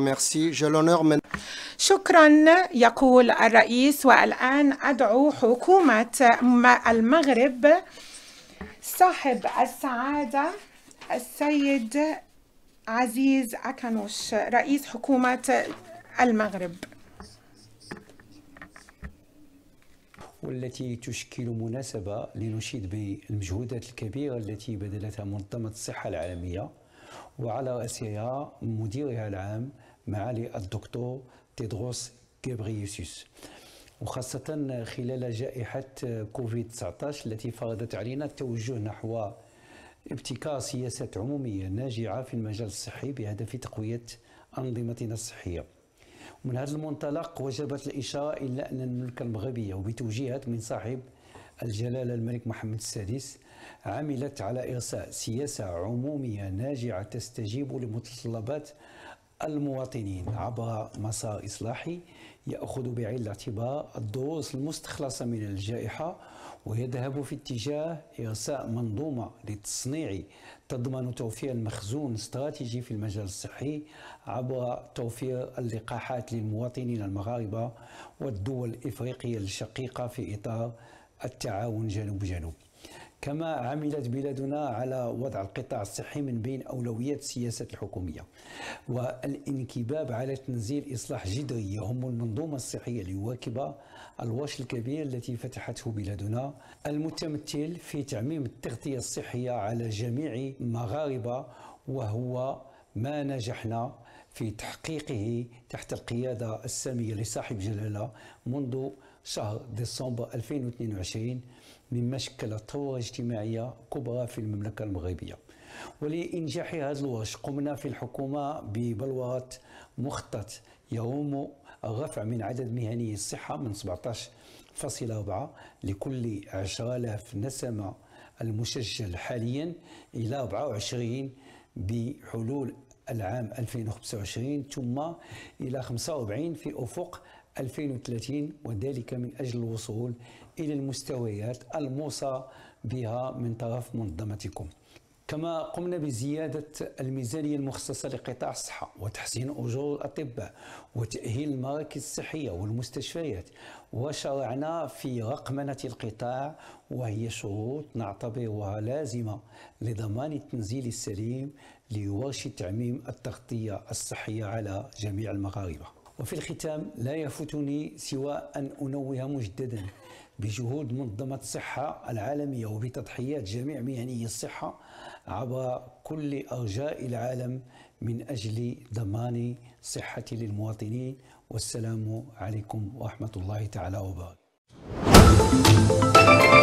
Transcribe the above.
remercie. J'ai l'honneur maintenant. شكرا يقول الرئيس والآن أدعو حكومة المغرب صاحب السعادة السيد عزيز أكنوش رئيس حكومة المغرب والتي تشكل مناسبة لنشيد بالمجهودات الكبيرة التي بذلتها منظمة الصحة العالمية وعلى رأسها مديرها العام معالي الدكتور تيدروس جبريوسوس وخاصة خلال جائحة كوفيد 19 التي فرضت علينا التوجه نحو ابتكار سياسات عمومية ناجعة في المجال الصحي بهدف تقوية أنظمتنا الصحية من هذا المنطلق وجبت الإشارة إلى أن المملكة المغربية وبتوجيهات من صاحب الجلالة الملك محمد السادس عملت على إرساء سياسة عمومية ناجعة تستجيب لمتطلبات المواطنين عبر مسار إصلاحي يأخذ بعين الاعتبار الدروس المستخلصة من الجائحة ويذهب في اتجاه إرساء منظومة للتصنيع تضمن توفير المخزون استراتيجي في المجال الصحي عبر توفير اللقاحات للمواطنين المغاربة والدول الإفريقية الشقيقة في إطار التعاون جنوب جنوب كما عملت بلادنا على وضع القطاع الصحي من بين أولويات السياسة الحكومية والانكباب على تنزيل إصلاح جذري يهم المنظومة الصحية ليواكب الوش الكبير التي فتحته بلادنا المتمثل في تعميم التغطية الصحية على جميع مغاربة وهو ما نجحنا في تحقيقه تحت القيادة السامية لصاحب جلالة منذ شهر ديسمبر 2022 مما شكل ثورة اجتماعية كبرى في المملكة المغربية ولإنجاح هذا الورش قمنا في الحكومة ببلورة مخطط يروم الرفع من عدد مهني الصحة من 17.4 لكل 10000 نسمة المسجل حاليا إلى 24 بحلول العام 2025 ثم إلى 45 في أفق 2030 وذلك من أجل الوصول إلى المستويات الموصى بها من طرف منظمتكم كما قمنا بزيادة الميزانية المخصصة لقطاع الصحة وتحسين أجور الأطباء وتأهيل المراكز الصحية والمستشفيات وشرعنا في رقمنة القطاع وهي شروط نعتبرها لازمة لضمان التنزيل السليم لورش تعميم التغطية الصحية على جميع المغاربة وفي الختام لا يفوتني سوى أن أنوه مجددا بجهود منظمة الصحة العالمية وبتضحيات جميع مهنيي الصحة عبر كل أرجاء العالم من أجل ضمان صحة للمواطنين والسلام عليكم ورحمة الله تعالى وبركاته